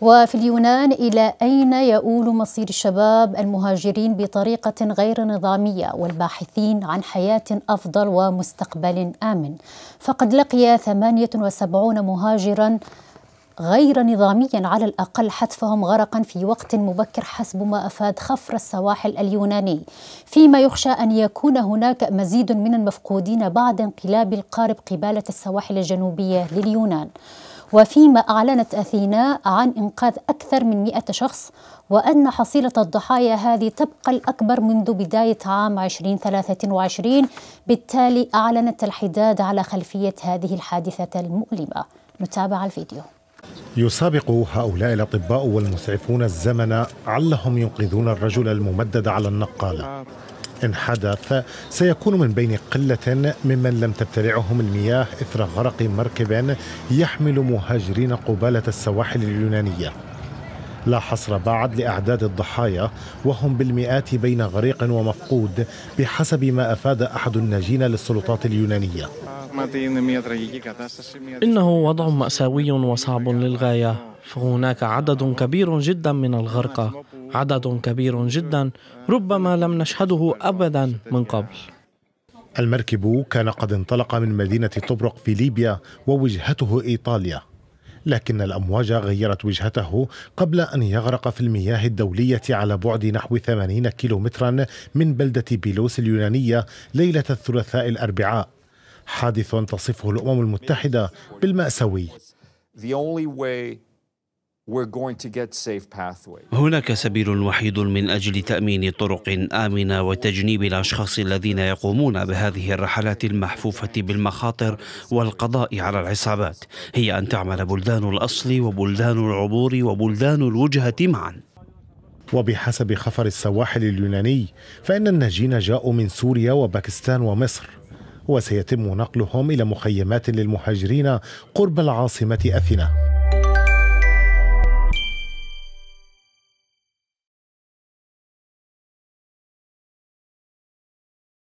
وفي اليونان إلى أين يؤول مصير الشباب المهاجرين بطريقة غير نظامية والباحثين عن حياة أفضل ومستقبل آمن فقد لقي 78 مهاجرا غير نظاميا على الأقل حتفهم غرقا في وقت مبكر حسب ما أفاد خفر السواحل اليوناني فيما يخشى أن يكون هناك مزيد من المفقودين بعد انقلاب القارب قبالة السواحل الجنوبية لليونان وفيما أعلنت أثينا عن إنقاذ أكثر من 100 شخص وأن حصيلة الضحايا هذه تبقى الأكبر منذ بداية عام 2023 بالتالي أعلنت الحداد على خلفية هذه الحادثة المؤلمة نتابع الفيديو يسابق هؤلاء الأطباء والمسعفون الزمن علهم ينقذون الرجل الممدد على النقالة إن حدث سيكون من بين قلة ممن لم تبتلعهم المياه إثر غرق مركب يحمل مهاجرين قبالة السواحل اليونانية لا حصر بعد لأعداد الضحايا وهم بالمئات بين غريق ومفقود بحسب ما أفاد أحد الناجين للسلطات اليونانية إنه وضع مأساوي وصعب للغاية فهناك عدد كبير جدا من الغرقى عدد كبير جدا ربما لم نشهده أبدا من قبل المركب كان قد انطلق من مدينة طبرق في ليبيا ووجهته إيطاليا لكن الأمواج غيرت وجهته قبل أن يغرق في المياه الدولية على بعد نحو 80 كيلومترا من بلدة بيلوس اليونانية ليلة الثلاثاء الأربعاء حادث تصفه الامم المتحده بالماساوي هناك سبيل وحيد من اجل تامين طرق امنه وتجنيب الاشخاص الذين يقومون بهذه الرحلات المحفوفه بالمخاطر والقضاء على العصابات هي ان تعمل بلدان الاصل وبلدان العبور وبلدان الوجهه معا وبحسب خفر السواحل اليوناني فان الناجين جاءوا من سوريا وباكستان ومصر وسيتم نقلهم إلى مخيمات للمهاجرين قرب العاصمة أثينا